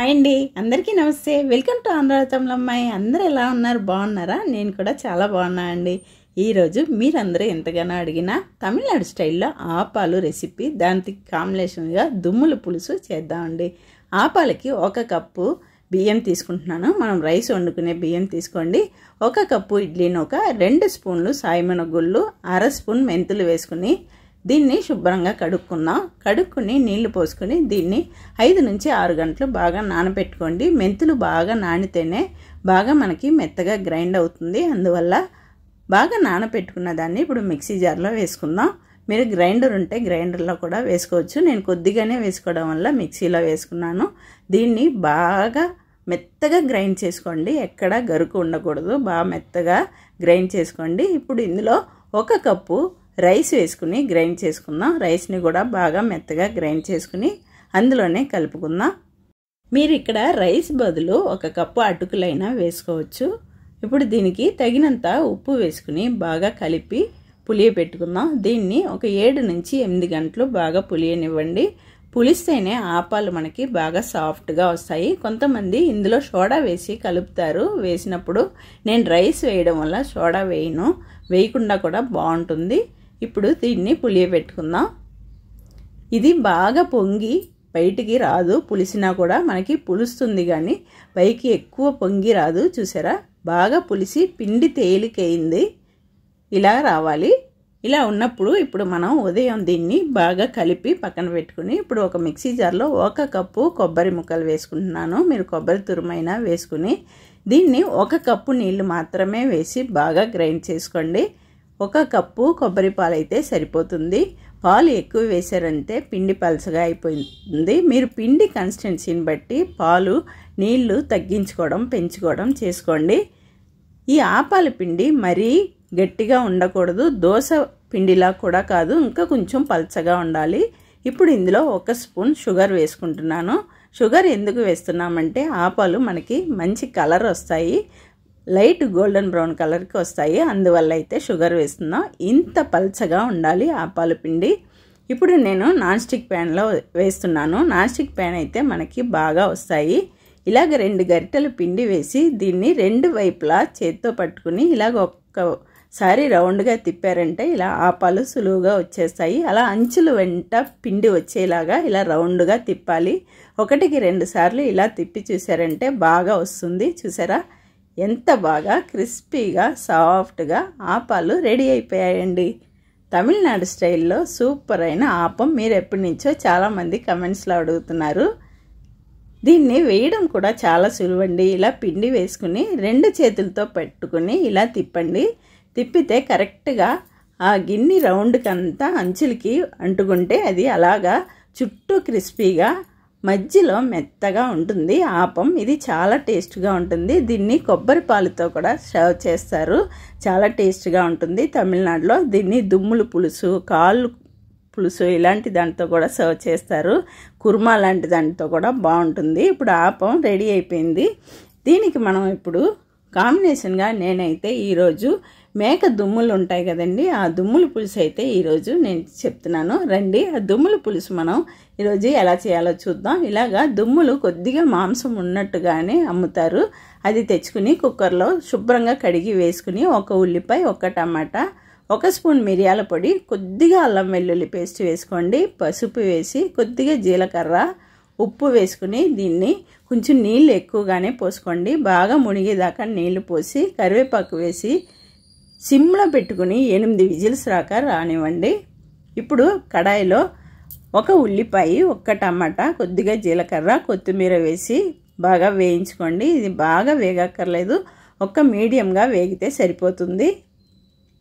hi అండి అందరికీ నమస్తే వెల్కమ్ టు ఆంధ్రతమ్ల అమ్మాయి అందరూ ఎలా ఉన్నారు బాగున్నారా నేను కూడా చాలా బాగున్నా అండి ఈరోజు మీరందరూ ఎంతగానో అడిగిన తమిళనాడు స్టైల్లో ఆపాలు రెసిపీ దానికి కాంబినేషన్గా దుమ్ముల పులుసు చేద్దామండి ఆపాలకి ఒక కప్పు బియ్యం తీసుకుంటున్నాను మనం రైస్ వండుకునే బియ్యం తీసుకోండి ఒక కప్పు ఇడ్లీని ఒక రెండు స్పూన్లు గుళ్ళు అర స్పూన్ మెంతులు వేసుకుని దీన్ని శుభ్రంగా కడుక్కున్నాం కడుక్కుని నీళ్లు పోసుకుని దీన్ని ఐదు నుంచి ఆరు గంటలు బాగా నానబెట్టుకోండి మెంతులు బాగా నానితేనే బాగా మనకి మెత్తగా గ్రైండ్ అవుతుంది అందువల్ల బాగా నానబెట్టుకున్న దాన్ని ఇప్పుడు మిక్సీ జార్లో వేసుకుందాం మీరు గ్రైండర్ ఉంటే గ్రైండర్లో కూడా వేసుకోవచ్చు నేను కొద్దిగానే వేసుకోవడం వల్ల మిక్సీలో వేసుకున్నాను దీన్ని బాగా మెత్తగా గ్రైండ్ చేసుకోండి ఎక్కడ గరుకు ఉండకూడదు బాగా మెత్తగా గ్రైండ్ చేసుకోండి ఇప్పుడు ఇందులో ఒక కప్పు రైస్ వేసుకుని గ్రైండ్ చేసుకుందాం రైస్ని కూడా బాగా మెత్తగా గ్రైండ్ చేసుకుని అందులోనే కలుపుకుందాం మీరు ఇక్కడ రైస్ బదులు ఒక కప్పు అటుకులైనా వేసుకోవచ్చు ఇప్పుడు దీనికి తగినంత ఉప్పు వేసుకుని బాగా కలిపి పులియబెట్టుకుందాం దీన్ని ఒక ఏడు నుంచి ఎనిమిది గంటలు బాగా పులియనివ్వండి పులిస్తేనే ఆపాలు మనకి బాగా సాఫ్ట్గా వస్తాయి కొంతమంది ఇందులో సోడా వేసి కలుపుతారు వేసినప్పుడు నేను రైస్ వేయడం వల్ల సోడా వేయను వేయకుండా కూడా బాగుంటుంది ఇప్పుడు దీన్ని పులియబెట్టుకుందాం ఇది బాగా పొంగి బయటికి రాదు పులిసినా కూడా మనకి పులుస్తుంది కానీ పైకి ఎక్కువ పొంగి రాదు చూసారా బాగా పులిసి పిండి తేలికైంది ఇలా రావాలి ఇలా ఉన్నప్పుడు ఇప్పుడు మనం ఉదయం దీన్ని బాగా కలిపి పక్కన పెట్టుకుని ఇప్పుడు ఒక మిక్సీ జార్లో ఒక కప్పు కొబ్బరి ముక్కలు వేసుకుంటున్నాను మీరు కొబ్బరి తురుమైనా వేసుకుని దీన్ని ఒక కప్పు నీళ్లు మాత్రమే వేసి బాగా గ్రైండ్ చేసుకోండి ఒక కప్పు కొబ్బరి పాలైతే సరిపోతుంది పాలు ఎక్కువ వేశారంటే పిండి పలసగా అయిపోయింది మీరు పిండి కన్సిస్టెన్సీని బట్టి పాలు నీళ్లు తగ్గించుకోవడం పెంచుకోవడం చేసుకోండి ఈ ఆపాల పిండి మరీ గట్టిగా ఉండకూడదు దోశ పిండిలా కూడా కాదు ఇంకా కొంచెం పలచగా ఉండాలి ఇప్పుడు ఇందులో ఒక స్పూన్ షుగర్ వేసుకుంటున్నాను షుగర్ ఎందుకు వేస్తున్నామంటే ఆపాలు మనకి మంచి కలర్ వస్తాయి లైట్ గోల్డెన్ బ్రౌన్ కలర్కి వస్తాయి అందువల్ల అయితే షుగర్ వేస్తున్నాం ఇంత పల్చగా ఉండాలి ఆ పాలపిండి ఇప్పుడు నేను నాన్ స్టిక్ ప్యాన్లో వేస్తున్నాను నాన్ స్టిక్ ప్యాన్ అయితే మనకి బాగా వస్తాయి ఇలాగ రెండు గరిటెలు పిండి వేసి దీన్ని రెండు వైపులా చేత్తో పట్టుకుని ఇలాగ ఒక్కసారి రౌండ్గా తిప్పారంటే ఇలా ఆపాలు సులువుగా వచ్చేస్తాయి అలా అంచులు వెంట పిండి వచ్చేలాగా ఇలా రౌండ్గా తిప్పాలి ఒకటికి రెండు సార్లు ఇలా తిప్పి చూసారంటే బాగా వస్తుంది చూసారా ఎంత బాగా క్రిస్పీగా సాఫ్ట్గా ఆపాలు రెడీ అయిపోయాయండి తమిళనాడు స్టైల్లో సూపర్ అయిన ఆపం మీరు ఎప్పటి నుంచో చాలామంది కమెంట్స్లో అడుగుతున్నారు దీన్ని వేయడం కూడా చాలా సులువండి ఇలా పిండి వేసుకుని రెండు చేతులతో పెట్టుకుని ఇలా తిప్పండి తిప్పితే కరెక్ట్గా ఆ గిన్నె రౌండ్కి అంతా అంచులకి అంటుకుంటే అది అలాగా చుట్టూ క్రిస్పీగా మధ్యలో మెత్తగా ఉంటుంది ఆపం ఇది చాలా టేస్ట్గా ఉంటుంది దీన్ని కొబ్బరి పాలుతో కూడా సర్వ్ చేస్తారు చాలా టేస్ట్గా ఉంటుంది తమిళనాడులో దీన్ని దుమ్ములు పులుసు కాళ్ళు పులుసు ఇలాంటి దాంతో కూడా సర్వ్ చేస్తారు కుర్మా లాంటి దాంతో కూడా బాగుంటుంది ఇప్పుడు ఆపం రెడీ అయిపోయింది దీనికి మనం ఇప్పుడు కాంబినేషన్గా నేనైతే ఈరోజు మేక దుమ్ములు ఉంటాయి కదండి ఆ దుమ్ముల పులుసు అయితే ఈరోజు నేను చెప్తున్నాను రండి ఆ దుమ్ముల పులుసు మనం ఈరోజు ఎలా చేయాలో చూద్దాం ఇలాగా దుమ్ములు కొద్దిగా మాంసం ఉన్నట్టుగానే అమ్ముతారు అది తెచ్చుకుని కుక్కర్లో శుభ్రంగా కడిగి వేసుకుని ఒక ఉల్లిపాయ ఒక టమాటా ఒక స్పూన్ మిరియాల పొడి కొద్దిగా అల్లం వెల్లుల్లి పేస్ట్ వేసుకోండి పసుపు వేసి కొద్దిగా జీలకర్ర ఉప్పు వేసుకుని దీన్ని కొంచెం నీళ్ళు ఎక్కువగానే పోసుకోండి బాగా మునిగేదాకా నీళ్లు పోసి కరివేపాకు వేసి సిమ్లో పెట్టుకుని ఎనిమిది విజిల్స్ రాక రానివ్వండి ఇప్పుడు కడాయిలో ఒక ఉల్లిపాయ ఒక్క టమాటా కొద్దిగా జీలకర్ర కొత్తిమీర వేసి బాగా వేయించుకోండి ఇది బాగా వేగక్కర్లేదు ఒక్క మీడియంగా వేగితే సరిపోతుంది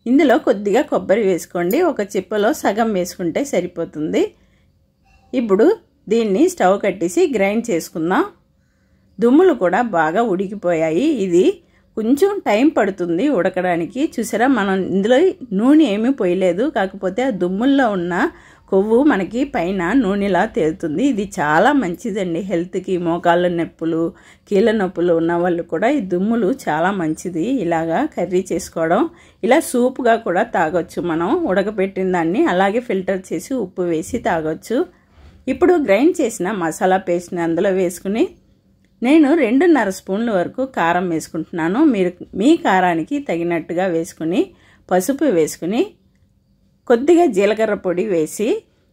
ఇందులో కొద్దిగా కొబ్బరి వేసుకోండి ఒక చిప్పలో సగం వేసుకుంటే సరిపోతుంది ఇప్పుడు దీన్ని స్టవ్ కట్టేసి గ్రైండ్ చేసుకుందాం దుమ్ములు కూడా బాగా ఉడికిపోయాయి ఇది కొంచెం టైం పడుతుంది ఉడకడానికి చూసారా మనం ఇందులో నూనె ఏమీ పోయలేదు కాకపోతే ఆ దుమ్ముల్లో ఉన్న కొవ్వు మనకి పైన నూనెలా తేలుతుంది ఇది చాలా మంచిదండి హెల్త్కి మోకాళ్ళ నొప్పులు కీళ్ళ నొప్పులు ఉన్న వాళ్ళు కూడా ఈ దుమ్ములు చాలా మంచిది ఇలాగా కర్రీ చేసుకోవడం ఇలా సూప్గా కూడా తాగొచ్చు మనం ఉడకపెట్టిన దాన్ని అలాగే ఫిల్టర్ చేసి ఉప్పు వేసి తాగొచ్చు ఇప్పుడు గ్రైండ్ చేసిన మసాలా పేస్ట్ని అందులో వేసుకుని నేను రెండున్నర స్పూన్ల వరకు కారం వేసుకుంటున్నాను మీరు మీ కారానికి తగినట్టుగా వేసుకుని పసుపు వేసుకుని కొద్దిగా జీలకర్ర పొడి వేసి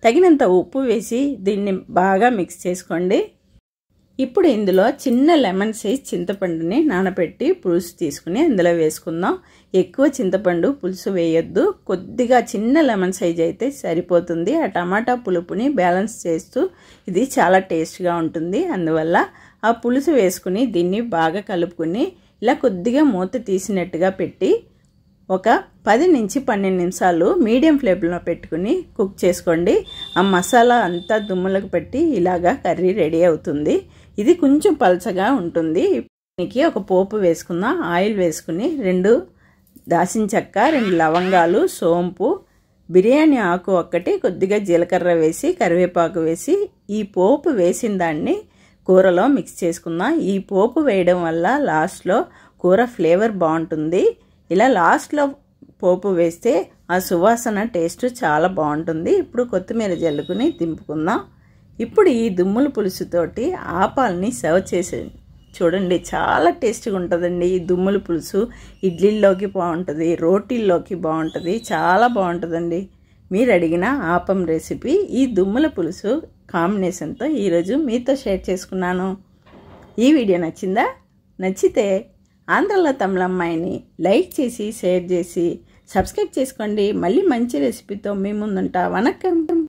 తగినంత ఉప్పు వేసి దీన్ని బాగా మిక్స్ చేసుకోండి ఇప్పుడు ఇందులో చిన్న లెమన్ సైజ్ చింతపండుని నానబెట్టి పులుసు తీసుకుని అందులో వేసుకుందాం ఎక్కువ చింతపండు పులుసు వేయొద్దు కొద్దిగా చిన్న లెమన్ సైజ్ అయితే సరిపోతుంది ఆ టమాటా పులుపుని బ్యాలెన్స్ చేస్తూ ఇది చాలా టేస్ట్గా ఉంటుంది అందువల్ల ఆ పులుసు వేసుకుని దీన్ని బాగా కలుపుకుని ఇలా కొద్దిగా మూత తీసినట్టుగా పెట్టి ఒక పది నుంచి పన్నెండు నిమిషాలు మీడియం ఫ్లేమ్లో పెట్టుకుని కుక్ చేసుకోండి ఆ మసాలా అంతా దుమ్ములకు పెట్టి ఇలాగా కర్రీ రెడీ అవుతుంది ఇది కొంచెం పలచగా ఉంటుంది దీనికి ఒక పోపు వేసుకుందాం ఆయిల్ వేసుకుని రెండు దాసిన చెక్క రెండు లవంగాలు సోంపు బిర్యానీ ఆకు ఒక్కటి కొద్దిగా జీలకర్ర వేసి కరివేపాకు వేసి ఈ పోపు వేసిన దాన్ని కూరలో మిక్స్ చేసుకుందాం ఈ పోపు వేయడం వల్ల లాస్ట్లో కూర ఫ్లేవర్ బాగుంటుంది ఇలా లాస్ట్లో పోపు వేస్తే ఆ సువాసన టేస్ట్ చాలా బాగుంటుంది ఇప్పుడు కొత్తిమీర జల్లుకుని దింపుకుందాం ఇప్పుడు ఈ దుమ్ముల పులుసుతోటి ఆపాలని సర్వ్ చేసేది చూడండి చాలా టేస్ట్గా ఉంటుందండి ఈ దుమ్ముల పులుసు ఇడ్లీల్లోకి బాగుంటుంది రోటీల్లోకి బాగుంటుంది చాలా బాగుంటుందండి మీరు అడిగిన ఆపం రెసిపీ ఈ దుమ్ముల పులుసు కాంబినేషన్తో ఈరోజు మీతో షేర్ చేసుకున్నాను ఈ వీడియో నచ్చిందా నచ్చితే ఆంధ్రలో తమిళమ్మాయిని లైక్ చేసి షేర్ చేసి సబ్స్క్రైబ్ చేసుకోండి మళ్ళీ మంచి రెసిపీతో మీ ముందుంటా వనకం